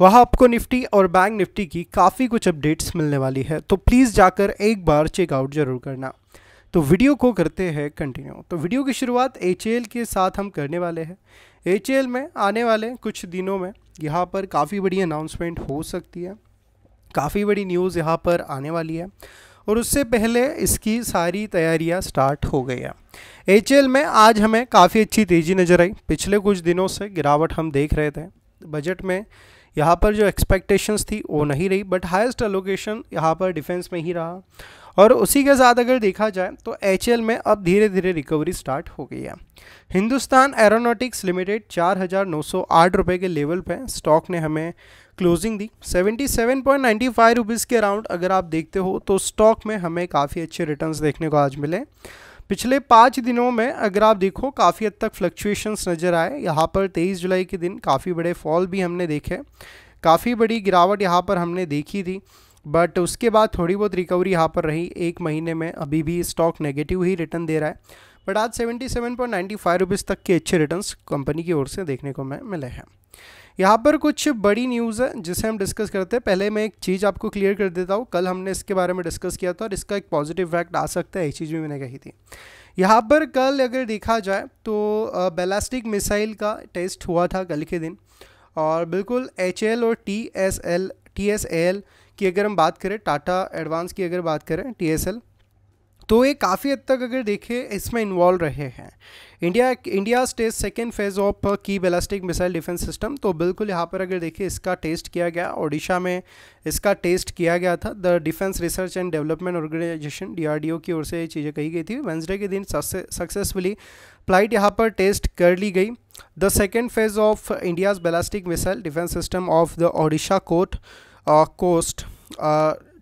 वहाँ आपको निफ्टी और बैंक निफ्टी की काफ़ी कुछ अपडेट्स मिलने वाली है तो प्लीज़ जाकर एक बार चेकआउट ज़रूर करना तो वीडियो को करते हैं कंटिन्यू तो वीडियो की शुरुआत एच के साथ हम करने वाले हैं एच में आने वाले कुछ दिनों में यहाँ पर काफ़ी बड़ी अनाउंसमेंट हो सकती है काफ़ी बड़ी न्यूज़ यहाँ पर आने वाली है और उससे पहले इसकी सारी तैयारियां स्टार्ट हो गई है एच में आज हमें काफ़ी अच्छी तेज़ी नज़र आई पिछले कुछ दिनों से गिरावट हम देख रहे थे बजट में यहाँ पर जो एक्सपेक्टेशंस थी वो नहीं रही बट हाईएस्ट एलोकेशन यहाँ पर डिफेंस में ही रहा और उसी के साथ अगर देखा जाए तो एच में अब धीरे धीरे रिकवरी स्टार्ट हो गई है हिंदुस्तान एरोनॉटिक्स लिमिटेड चार हज़ार नौ सौ आठ रुपये के लेवल पे स्टॉक ने हमें क्लोजिंग दी seventy seven point ninety five के अराउंड अगर आप देखते हो तो स्टॉक में हमें काफ़ी अच्छे रिटर्न्स देखने को आज मिले पिछले पाँच दिनों में अगर आप देखो काफ़ी हद तक फ्लक्चुएशंस नज़र आए यहाँ पर तेईस जुलाई के दिन काफ़ी बड़े फॉल भी हमने देखे काफ़ी बड़ी गिरावट यहाँ पर हमने देखी थी बट उसके बाद थोड़ी बहुत रिकवरी यहाँ पर रही एक महीने में अभी भी स्टॉक नेगेटिव ही रिटर्न दे रहा है बट आज seventy seven point ninety five rupees तक के अच्छे रिटर्न कंपनी की ओर से देखने को मैं मिले हैं यहाँ पर कुछ बड़ी न्यूज़ है जिसे हम डिस्कस करते हैं पहले मैं एक चीज़ आपको क्लियर कर देता हूँ कल हमने इसके बारे में डिस्कस किया था और इसका एक पॉजिटिव इफैक्ट आ सकता है ये चीज़ भी मैंने कही थी यहाँ पर कल अगर देखा जाए तो बेलास्टिक मिसाइल का टेस्ट हुआ था कल के दिन और बिल्कुल एच और T S L T S L की अगर हम बात करें टाटा एडवांस की अगर बात करें टी एस एल तो ये काफ़ी हद तक अगर देखें इसमें इन्वॉल्व रहे हैं India India stage second phase of की बेलास्टिक मिसाइल डिफेंस सिस्टम तो बिल्कुल यहाँ पर अगर देखिए इसका टेस्ट किया गया ओडिशा में इसका टेस्ट किया गया था the defence research and development organisation DRDO की ओर से ये चीज़ें कही गई थी वेंसडे के दिन सक्सेसफुली फ्लाइट यहाँ पर टेस्ट कर ली गई the second phase of India's ballistic missile defence system of the Odisha कोट coast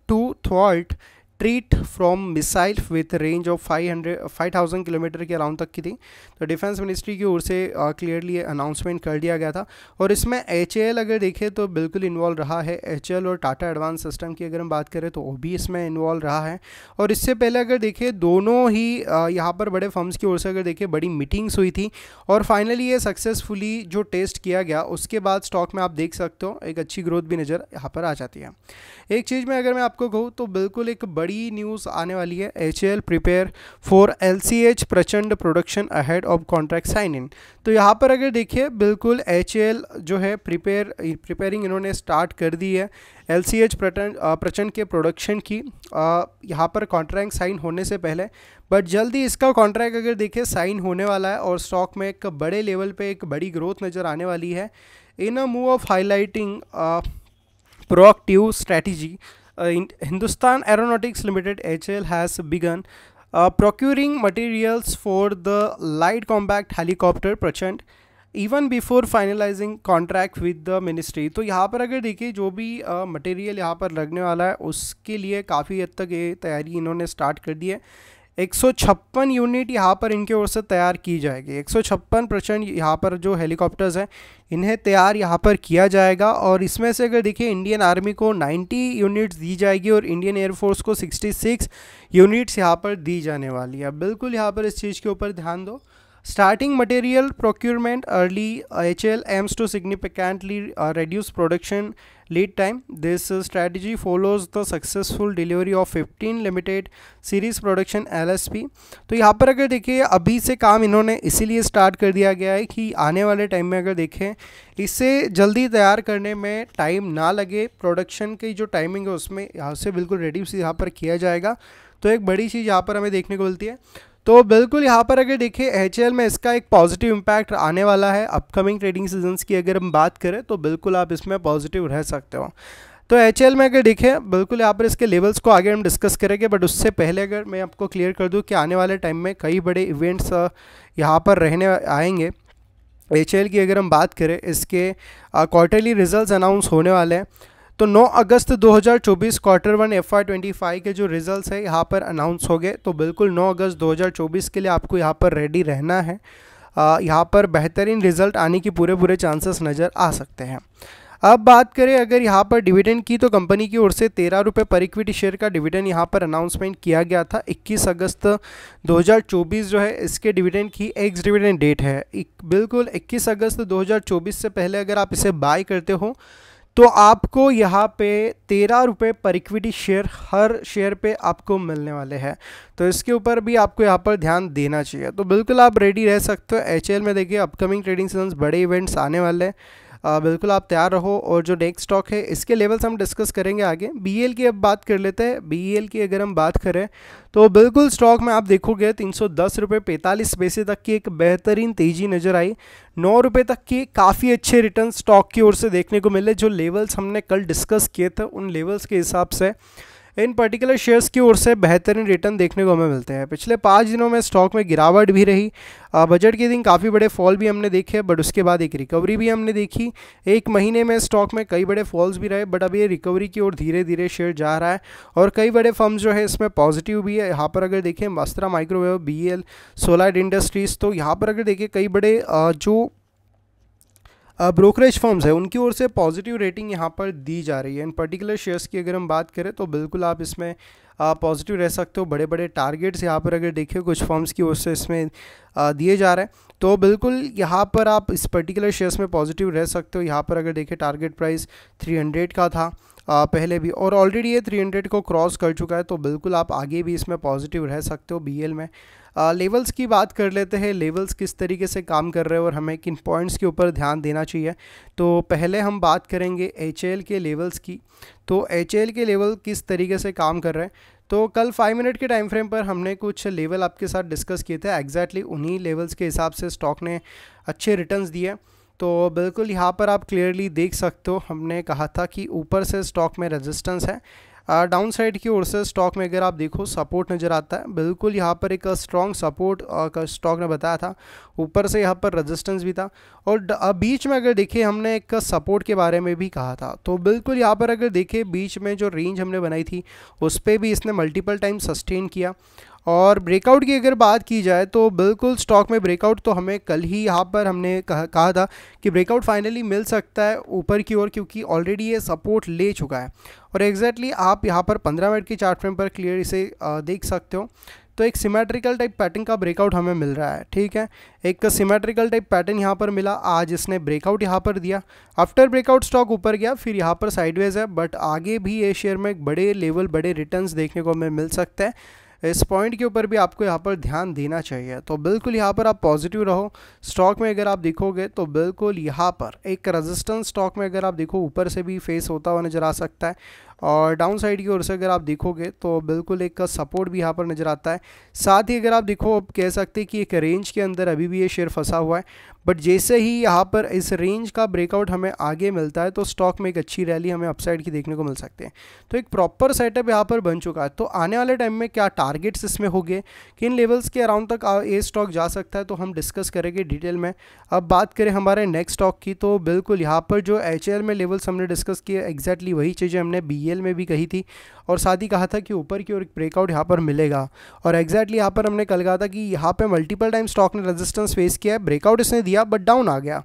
to thwart threat from missile with range of 500 5000 kilometre के अराउंड तक की थी तो डिफेंस मिनिस्ट्री की ओर से क्लियरली अनाउंसमेंट कर दिया गया था और इसमें एच अगर देखें तो बिल्कुल इन्वॉल्व रहा है एच और टाटा एडवांस सिस्टम की अगर हम बात करें तो वो भी इसमें इन्वॉल्व रहा है और इससे पहले अगर देखें दोनों ही यहाँ पर बड़े फर्म्स की ओर से अगर देखें बड़ी मीटिंग्स हुई थी और फाइनली ये सक्सेसफुली जो टेस्ट किया गया उसके बाद स्टॉक में आप देख सकते हो एक अच्छी ग्रोथ भी नज़र यहाँ पर आ जाती है एक चीज़ में अगर मैं आपको कहूँ तो बिल्कुल एक बड़ी बड़ी न्यूज़ आने वाली है H L prepare for L C H Prachand production ahead of contract signing तो यहाँ पर अगर देखिए बिल्कुल एच एल जो है प्रिपेयर प्रिपेयरिंग इन्होंने स्टार्ट कर दी है एल सी एच प्रचंड के प्रोडक्शन की यहाँ पर कॉन्ट्रैक्ट साइन होने से पहले बट जल्दी इसका कॉन्ट्रैक्ट अगर देखें साइन होने वाला है और स्टॉक में एक बड़े लेवल पर एक बड़ी ग्रोथ नज़र आने वाली है in a move of highlighting proactive strategy Hindustan Aeronautics Limited HL has begun procuring materials for the light combat helicopter Prachand even before finalising contract with the ministry तो यहाँ पर अगर देखिए जो भी मटेरियल यहाँ पर लगने वाला है उसके लिए काफ़ी हद तक ये तैयारी इन्होंने स्टार्ट कर दी है 156 यूनिट यहाँ पर इनके ओर से तैयार की जाएगी 156 प्रचंड यहाँ पर जो हेलीकॉप्टर्स हैं इन्हें तैयार यहाँ पर किया जाएगा और इसमें से अगर देखिए इंडियन आर्मी को 90 यूनिट्स दी जाएगी और इंडियन एयरफोर्स को 66 यूनिट्स यहाँ पर दी जाने वाली है बिल्कुल यहाँ पर इस चीज़ के ऊपर ध्यान दो Starting material procurement early HL aims to significantly uh, reduce production lead time. This uh, strategy follows the successful delivery of 15 limited series production LSP. तो यहाँ पर अगर देखिए अभी से काम इन्होंने इसीलिए स्टार्ट कर दिया गया है कि आने वाले टाइम में अगर देखें इसे जल्दी तैयार करने में टाइम ना लगे प्रोडक्शन की जो टाइमिंग है उसमें यहाँ से बिल्कुल रेड्यूस यहाँ पर किया जाएगा तो एक बड़ी चीज़ यहाँ पर हमें देखने को मिलती है तो बिल्कुल यहाँ पर अगर देखें एच में इसका एक पॉजिटिव इम्पैक्ट आने वाला है अपकमिंग ट्रेडिंग सीजन्स की अगर हम बात करें तो बिल्कुल आप इसमें पॉजिटिव रह सकते हो तो एच में अगर देखें बिल्कुल यहाँ पर इसके लेवल्स को आगे हम डिस्कस करेंगे बट उससे पहले अगर मैं आपको क्लियर कर दूँ कि आने वाले टाइम में कई बड़े इवेंट्स यहाँ पर रहने आएंगे एच की अगर हम बात करें इसके क्वार्टरली रिजल्ट अनाउंस होने वाले हैं तो 9 अगस्त 2024 क्वार्टर वन एफ आई के जो रिजल्ट्स है यहाँ पर अनाउंस हो गए तो बिल्कुल 9 अगस्त 2024 के लिए आपको यहाँ पर रेडी रहना है यहाँ पर बेहतरीन रिजल्ट आने की पूरे पूरे चांसेस नज़र आ सकते हैं अब बात करें अगर यहाँ पर डिविडेंड की तो कंपनी की ओर से तेरह रुपये पर इक्विटी शेयर का डिविडेंड यहाँ पर अनाउंसमेंट किया गया था 21 अगस्त 2024 जो है इसके डिविडेंड की एक्स डिविडेंड डेट है बिल्कुल 21 अगस्त 2024 से पहले अगर आप इसे बाय करते हो तो आपको यहाँ पे तेरह रुपये पर इक्विटी शेयर हर शेयर पे आपको मिलने वाले हैं तो इसके ऊपर भी आपको यहाँ पर ध्यान देना चाहिए तो बिल्कुल आप रेडी रह सकते हो एच में देखिए अपकमिंग ट्रेडिंग सीजन बड़े इवेंट्स आने वाले हैं आ, बिल्कुल आप तैयार रहो और जो नेक्स्ट स्टॉक है इसके लेवल्स हम डिस्कस करेंगे आगे बी की अब बात कर लेते हैं बी की अगर हम बात करें तो बिल्कुल स्टॉक में आप देखोगे तीन सौ दस रुपये पैंतालीस पैसे तक की एक बेहतरीन तेज़ी नज़र आई नौ रुपये तक के काफ़ी अच्छे रिटर्न स्टॉक की ओर से देखने को मिले जो लेवल्स हमने कल डिस्कस किए थे उन लेवल्स के हिसाब से इन पर्टिकुलर शेयर्स की ओर से बेहतरीन रिटर्न देखने को हमें मिलते हैं पिछले पाँच दिनों में स्टॉक में गिरावट भी रही बजट के दिन काफ़ी बड़े फॉल भी हमने देखे बट उसके बाद एक रिकवरी भी हमने देखी एक महीने में स्टॉक में कई बड़े फॉल्स भी रहे बट अब ये रिकवरी की ओर धीरे धीरे शेयर जा रहा है और कई बड़े फर्म जो है इसमें पॉजिटिव भी है यहाँ पर अगर देखें मस्तरा माइक्रोवेव बी एल सोलाइड इंडस्ट्रीज़ तो यहाँ पर अगर देखें कई बड़े जो ब्रोकरेज फर्म्स है उनकी ओर से पॉजिटिव रेटिंग यहाँ पर दी जा रही है इन पर्टिकुलर शेयर्स की अगर हम बात करें तो बिल्कुल आप इसमें पॉजिटिव रह सकते हो बड़े बड़े टारगेट्स यहाँ पर अगर देखिए कुछ फर्म्स की ओर से इसमें दिए जा रहे हैं तो बिल्कुल यहाँ पर आप इस पर्टिकुलर शेयर्स में पॉजिटिव रह सकते हो यहाँ पर अगर देखिए टारगेट प्राइस 300 का था पहले भी और ऑलरेडी ये 300 को क्रॉस कर चुका है तो बिल्कुल आप आगे भी इसमें पॉजिटिव रह सकते हो बीएल में लेवल्स की बात कर लेते हैं लेवल्स किस तरीके से काम कर रहे हैं और हमें किन पॉइंट्स के ऊपर ध्यान देना चाहिए तो पहले हम बात करेंगे एच के लेवल्स की तो एच के लेवल किस तरीके से काम कर रहे हैं तो कल फाइव मिनट के टाइम फ्रेम पर हमने कुछ लेवल आपके साथ डिस्कस किए थे एग्जैक्टली exactly उन्हीं लेवल्स के हिसाब से स्टॉक ने अच्छे रिटर्न्स दिए तो बिल्कुल यहाँ पर आप क्लियरली देख सकते हो हमने कहा था कि ऊपर से स्टॉक में रेजिस्टेंस है डाउन साइड की ओर से स्टॉक में अगर आप देखो सपोर्ट नज़र आता है बिल्कुल यहाँ पर एक स्ट्रॉन्ग सपोर्ट का स्टॉक ने बताया था ऊपर से यहाँ पर रेजिस्टेंस भी था और बीच में अगर देखें हमने एक सपोर्ट के बारे में भी कहा था तो बिल्कुल यहाँ पर अगर देखें बीच में जो रेंज हमने बनाई थी उस पर भी इसने मल्टीपल टाइम सस्टेन किया और ब्रेकआउट की अगर बात की जाए तो बिल्कुल स्टॉक में ब्रेकआउट तो हमें कल ही यहाँ पर हमने कहा, कहा था कि ब्रेकआउट फाइनली मिल सकता है ऊपर की ओर क्योंकि ऑलरेडी ये सपोर्ट ले चुका है और एग्जैक्टली exactly आप यहाँ पर 15 मिनट के चार्ट फ्रेम पर क्लियर इसे देख सकते हो तो एक सिमेट्रिकल टाइप पैटर्न का ब्रेकआउट हमें मिल रहा है ठीक है एक सिमेट्रिकल टाइप पैटर्न यहाँ पर मिला आज इसने ब्रेकआउट यहाँ पर दिया आफ्टर ब्रेकआउट स्टॉक ऊपर गया फिर यहाँ पर साइडवेज है बट आगे भी ये शेयर में बड़े लेवल बड़े रिटर्न्स देखने को हमें मिल सकते हैं इस पॉइंट के ऊपर भी आपको यहाँ पर ध्यान देना चाहिए तो बिल्कुल यहाँ पर आप पॉजिटिव रहो स्टॉक में अगर आप देखोगे तो बिल्कुल यहाँ पर एक रजिस्टेंस स्टॉक में अगर आप देखो ऊपर से भी फेस होता हुआ नज़र आ सकता है और डाउन साइड की ओर से अगर आप देखोगे तो बिल्कुल एक सपोर्ट भी यहाँ पर नज़र आता है साथ ही अगर आप देखो आप कह सकते हैं कि एक रेंज के अंदर अभी भी ये शेयर फंसा हुआ है बट जैसे ही यहाँ पर इस रेंज का ब्रेकआउट हमें आगे मिलता है तो स्टॉक में एक अच्छी रैली हमें अपसाइड की देखने को मिल सकते हैं तो एक प्रॉपर सेटअप यहाँ पर बन चुका है तो आने वाले टाइम में क्या टारगेट्स इसमें गए किन लेवल्स के अराउंड तक ये स्टॉक जा सकता है तो हम डिस्कस करेंगे डिटेल में अब बात करें हमारे नेक्स्ट स्टॉक की तो बिल्कुल यहाँ पर जो एच में लेवल्स हमने डिस्कस किए एग्जैक्टली वही चीज़ें हमने बी सीएल में भी कही थी और साथ ही कहा था कि ऊपर की ओर ब्रेकआउट यहाँ पर मिलेगा और एग्जैक्टली यहाँ पर हमने कल कहा था कि यहाँ पर मल्टीपल टाइम स्टॉक ने रजिस्टेंस फेस किया है ब्रेकआउट इसने दिया बट डाउन आ गया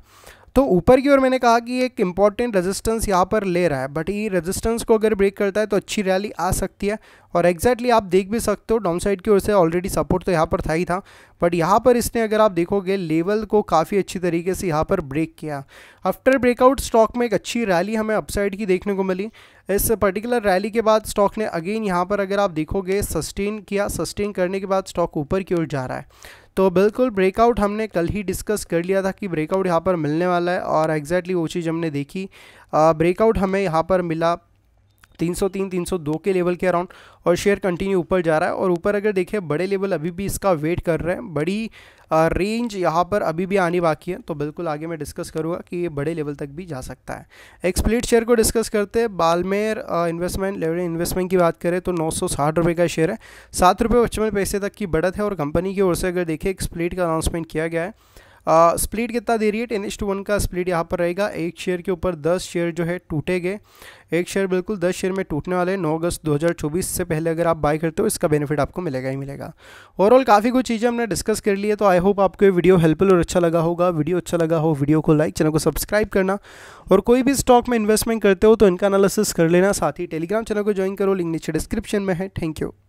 तो ऊपर की ओर मैंने कहा कि एक इंपॉर्टेंट रेजिस्टेंस यहाँ पर ले रहा है बट ये रेजिस्टेंस को अगर ब्रेक करता है तो अच्छी रैली आ सकती है और एग्जैक्टली exactly आप देख भी सकते हो डाउन साइड की ओर से ऑलरेडी सपोर्ट तो यहाँ पर था ही था बट यहाँ पर इसने अगर आप देखोगे लेवल को काफ़ी अच्छी तरीके से यहाँ पर ब्रेक किया आफ्टर ब्रेकआउट स्टॉक में एक अच्छी रैली हमें अपसाइड की देखने को मिली इस पर्टिकुलर रैली के बाद स्टॉक ने अगेन यहाँ पर अगर आप देखोगे सस्टेन किया सस्टेन करने के बाद स्टॉक ऊपर की ओर जा रहा है तो बिल्कुल ब्रेकआउट हमने कल ही डिस्कस कर लिया था कि ब्रेकआउट यहाँ पर मिलने वाला है और एग्जैक्टली exactly वो चीज़ हमने देखी ब्रेकआउट हमें यहाँ पर मिला 303 302 के लेवल के अराउंड और शेयर कंटिन्यू ऊपर जा रहा है और ऊपर अगर देखें बड़े लेवल अभी भी इसका वेट कर रहे हैं बड़ी रेंज यहाँ पर अभी भी आनी बाकी है तो बिल्कुल आगे मैं डिस्कस करूँगा कि ये बड़े लेवल तक भी जा सकता है एक स्प्लिट शेयर को डिस्कस करते हैं बालमेर इन्वेस्टमेंट लेवल इन्वेस्टमेंट की बात करें तो नौ सौ का शेयर है सात रुपये पैसे तक की बढ़त है और कंपनी की ओर से अगर देखें स्प्लिट का अनाउंसमेंट किया गया है स्प्लिट कितना दे रही है टेन एस टू वन का स्प्लिट यहाँ पर रहेगा एक शेयर के ऊपर दस शेयर जो है टूटेंगे एक शेयर बिल्कुल दस शेयर में टूटने वाले नौ अगस्त 2024 से पहले अगर आप बाय करते हो इसका बेनिफिट आपको मिलेगा ही मिलेगा ओवरऑल काफ़ी कुछ चीज़ें हमने डिस्कस कर ली है तो आई होप आपको ये वीडियो हेल्पफुल और अच्छा लगा होगा वीडियो अच्छा लगा हो वीडियो को लाइक चैनल को सब्सक्राइब करना और कोई भी स्टॉक में इन्वेस्टमेंट करते हो तो इनका एनालिसिस कर लेना साथ ही टेलीग्राम चैनल को ज्वाइन करो लिंक नीचे डिस्क्रिप्शन में है थैंक यू